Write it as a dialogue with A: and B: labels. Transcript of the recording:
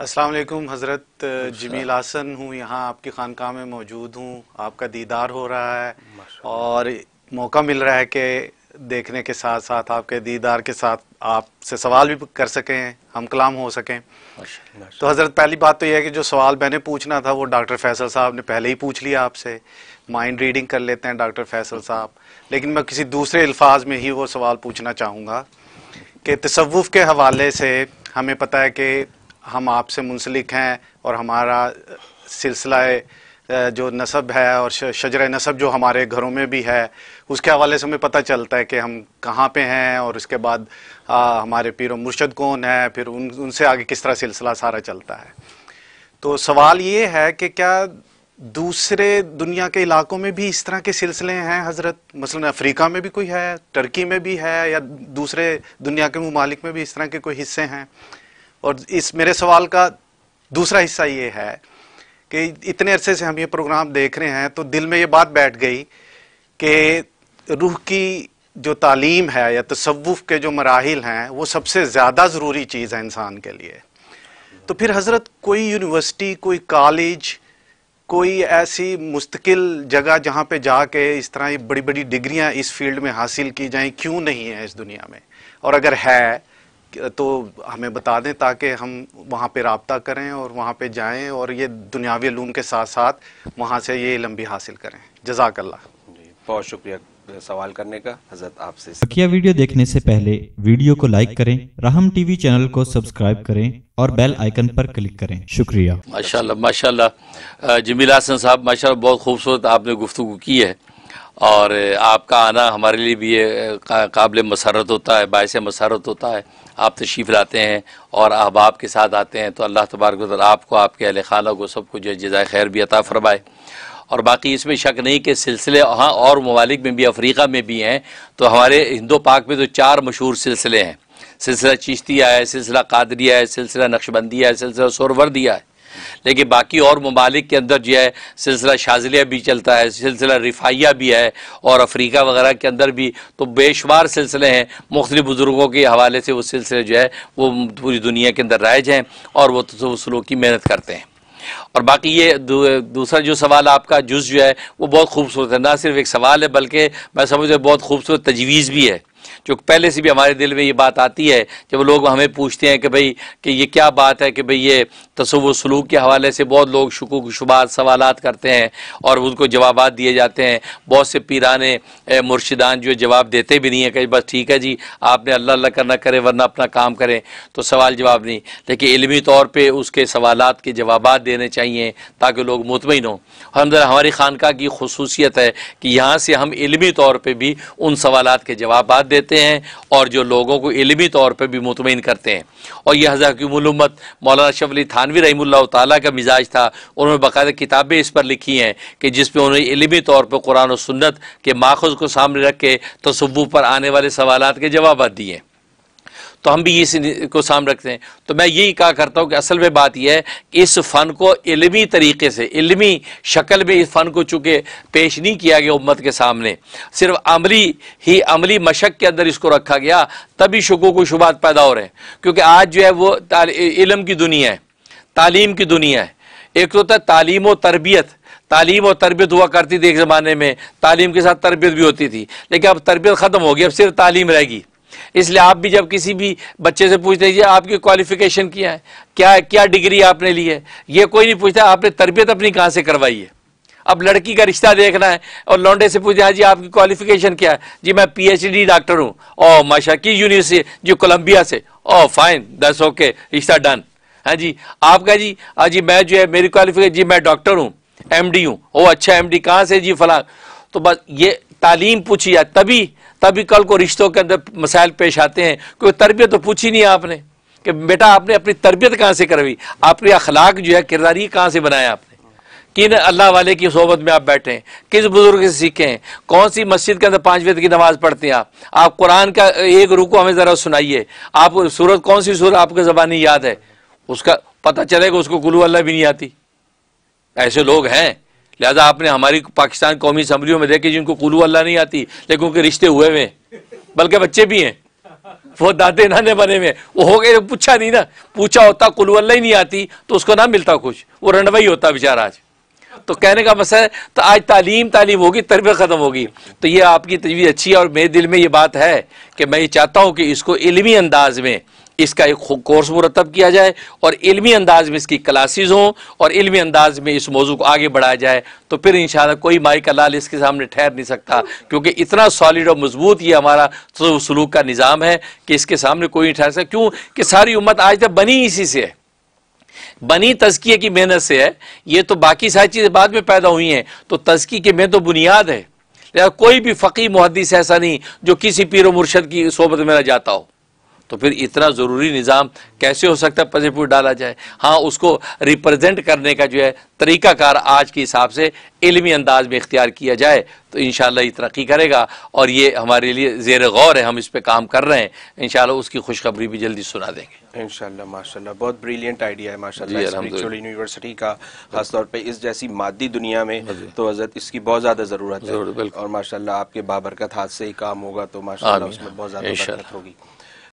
A: असलम हज़रत जमील आसन हूँ यहाँ आपकी ख़ानका में मौजूद हूँ आपका दीदार हो रहा है और मौका मिल रहा है कि देखने के साथ साथ आपके दीदार के साथ आपसे सवाल भी कर सकें हम कलाम हो सकें तो हज़रत पहली बात तो यह है कि जो सवाल मैंने पूछना था वो डॉक्टर फैसल साहब ने पहले ही पूछ लिया आपसे माइंड रीडिंग कर लेते हैं डॉक्टर फैसल साहब लेकिन मैं किसी दूसरे अल्फाज में ही वो सवाल पूछना चाहूँगा कि तसवुफ़ के हवाले से हमें पता है कि हम आपसे मुंसलिक हैं और हमारा सिलसिला जो नसब है और शजर नसब जो हमारे घरों में भी है उसके हवाले से हमें पता चलता है कि हम कहाँ पे हैं और उसके बाद आ, हमारे पीर मुर्शद कौन है फिर उन उनसे आगे किस तरह सिलसिला सारा चलता है तो सवाल ये है कि क्या दूसरे दुनिया के इलाकों में भी इस तरह के सिलसिले हैं हज़रत मसलन अफ्रीका में भी कोई है टर्की में भी है या दूसरे दुनिया के ममालिक में भी इस तरह के कोई हिस्से हैं और इस मेरे सवाल का दूसरा हिस्सा ये है कि इतने अरसे से हम ये प्रोग्राम देख रहे हैं तो दिल में ये बात बैठ गई कि रूह की जो तालीम है या तसवुफ़ के जो मराहल हैं वो सबसे ज़्यादा ज़रूरी चीज़ है इंसान के लिए तो फिर हज़रत कोई यूनिवर्सिटी कोई कॉलेज कोई ऐसी मुस्तकिल जगह जहाँ पे जाके इस तरह बड़ी बड़ी डिग्रियाँ इस फील्ड में हासिल की जाएँ क्यों नहीं है इस दुनिया में और अगर है तो हमें बता दें ताकि हम वहाँ पे रबता करें और वहाँ पे जाएं और ये दुनियावी ूम के साथ साथ वहाँ से ये इलम भी हासिल करें जजाकल्ला बहुत शुक्रिया सवाल करने का हजरत आपसे
B: बकिया वीडियो देखने से पहले वीडियो को लाइक करें राहम टीवी चैनल को सब्सक्राइब करें और बेल आइकन पर क्लिक करें शुक्रिया माशाल्लाह माशाल्लाह जमील हसन साहब माशाल्लाह बहुत खूबसूरत आपने गुफ्तु की है और आपका आना हमारे लिए भी काबिल मसरत होता है बायस मसरत होता है आप तशीफ़ लाते हैं और अहबाब के साथ आते हैं तो अल्लाह तबारक आपको आपके अहल खाना को सबको जो जजाय खैर भी अता फ़रमाए और बाकी इसमें शक नहीं कि सिलसिले हाँ और ममालिक में भी अफ्रीका में भी हैं तो हमारे हिंदो पाक में तो चार मशहूर सिलसिले हैं सिलसिला चिश्तिया है सिलसिला कादरिया है सिलसिला नक्शबंदिया है सिलसिला दिया है लेकिन बाकी और ममालिक के अंदर जो है सिलसिला शाजलिया भी चलता है सिलसिला रिफाइया भी है और अफ्रीका वगैरह के अंदर भी तो बेशुमार सिलसिले हैं मुख्तलि बुज़ुर्गों के हवाले से वो सिलसिले जो है वो पूरी दुनिया के अंदर राइज हैं और वह तो वसलूक की मेहनत करते हैं और बाकी ये दूसरा जो सवाल आपका जुज जो है वो बहुत खूबसूरत है ना सिर्फ एक सवाल है बल्कि मैं समझता हूँ बहुत खूबसूरत तजवीज़ भी है जो पहले से भी हमारे दिल में ये बात आती है जब लोग हमें पूछते हैं कि भाई कि ये क्या बात है कि भाई ये तसव सलूक के हवाले से बहुत लोग शकूक शुबा सवाल करते हैं और उनको जवाब दिए जाते हैं बहुत से पीराने मुर्शिदान जो जवाब देते भी नहीं है कहीं बस ठीक है जी आपने अल्लाह अल्लाह करना करें वरना अपना काम करें तो सवाल जवाब नहीं लेकिन इलमी तौर पर उसके सवाल के जवाब देने चाहिए ताकि लोग मुतमिन हों हम हमारी खानका की खसूसियत है कि यहाँ से हम इलमी तौर पर भी उन सवाल के जवाब देते देते हैं और जो लोगों को इलमी तौर पर भी मुतमिन करते हैं और यह मलूमत मौलाना शफली अली थानवी रही ताली का मिजाज था उन्होंने बाकायदा किताबें इस पर लिखी हैं कि जिसमें उन्होंने इलमी तौर पर कुरान और सुन्नत के माखज़ को सामने रख के तसवुफ़ पर आने वाले सवाल के जवाब दिए हैं तो हम भी इस को सामने रखते हैं तो मैं यही कहा करता हूँ कि असल में बात यह है कि इस फ़न को इलमी तरीके से इलमी शक्ल में इस फ़न को चूँकि पेश नहीं किया गया उम्मत के सामने सिर्फ अमली ही अमली मशक के अंदर इसको रखा गया तभी शकूक को शुबात पैदा हो रहे हैं क्योंकि आज जो है वो इलम की दुनिया है तालीम की दुनिया है एक तो होता है तालीम व तरबियत तालीम और तरबियत हुआ करती थी एक ज़माने में तालीम के साथ तरबियत भी होती थी लेकिन अब तरबियत ख़त्म होगी अब सिर्फ तालीम रहेगी इसलिए आप भी जब किसी भी बच्चे से पूछते लीजिए आपकी क्वालिफिकेशन क्या है क्या क्या डिग्री आपने ली है ये कोई नहीं पूछता आपने तरबियत अपनी कहाँ से करवाई है अब लड़की का रिश्ता देखना है और लौंडे से पूछते हैं हाँ जी आपकी क्वालिफिकेशन क्या है जी मैं पीएचडी डॉक्टर हूँ ओ माशा की यूनिवर्सिटी जी कोलंबिया से ओ फाइन दस ओके रिश्ता डन हाँ जी आपका जी हाँ जी मैं जो है मेरी क्वालिफिकेशन जी मैं डॉक्टर हूँ एम डी हूँ ओ अच्छा एम डी कहाँ से जी फला तो बस ये तालीम पूछी जाए तभी तभी कल को रिश्तों के अंदर मसाइल पेश आते हैं क्योंकि तरबियत तो पूछी नहीं आपने कि बेटा आपने अपनी तरबियत कहाँ से करवाई आपने अखलाक जो है किरदारी कहाँ से बनाया आपने किन अल्लाह वाले की सोबत में आप बैठे हैं किस बुजुर्ग से सीखे हैं कौन सी मस्जिद के अंदर पाँच वेद की नमाज पढ़ते हैं आप आप कुरान का एक रुको हमें ज़रा सुनाइए आप सूरत कौन सी सूरत आपके ज़बानी याद है उसका पता चलेगा उसको गुलू अल्लाह भी नहीं आती ऐसे लोग हैं लिहाजा आपने हमारी पाकिस्तान कौमी असम्बलियों में देखे जिनको कुलू अल्लाह नहीं आती लेकिन उनके रिश्ते हुए हुए बल्कि बच्चे भी हैं वो दादे नाने बने हुए वो हो गए पूछा नहीं ना पूछा होता कुलू अल्लाह ही नहीं आती तो उसको ना मिलता कुछ वो रनवाई होता बेचारा आज तो कहने का मसला है तो आज तालीम तालीम होगी तरबियत ख़त्म होगी तो ये आपकी तजवीज़ अच्छी है और मेरे दिल में ये बात है कि मैं ये चाहता हूँ कि इसको इलमी अंदाज में इसका एक कोर्स मुरतब किया जाए और इलमी अंदाज में इसकी क्लासेज हों और इलमी अंदाज में इस मौजू को आगे बढ़ाया जाए तो फिर इन कोई माई का लाल इसके सामने ठहर नहीं सकता क्योंकि इतना सॉलिड और मजबूत ये हमारा तो सलूक का निज़ाम है कि इसके सामने कोई नहीं ठहर सकता क्यों कि सारी उम्मत आज तक बनी इसी से है बनी तस्किए की मेहनत से है ये तो बाकी सारी चीज़ें बाद में पैदा हुई हैं तो तस्की की मेहनत तो बुनियाद है कोई भी फ़की मुहदस ऐसा नहीं जो किसी पीर मुर्शद की सोबत में न जाता हो तो फिर इतना ज़रूरी निज़ाम कैसे हो सकता है पजेपुर डाला जाए हाँ उसको रिप्रेजेंट करने का जो है तरीक़ाकार आज के हिसाब से इलमी अंदाज में इख्तियार किया जाए तो इन ये तरक्की करेगा और ये हमारे लिए जेर गौर है हम इस पर काम कर रहे हैं इन उसकी खुशखबरी भी जल्दी सुना देंगे
A: इन माशा बहुत ब्रिलियंट आइडिया है माशा यूनिवर्सिटी का खासतौर पर इस जैसी मादी दुनिया में हाँ तो हजरत इसकी बहुत ज़्यादा ज़रूरत है और माशा आपके बाबरकत हाथ से ही काम होगा तो माशा उसमें बहुत ज़्यादा होगी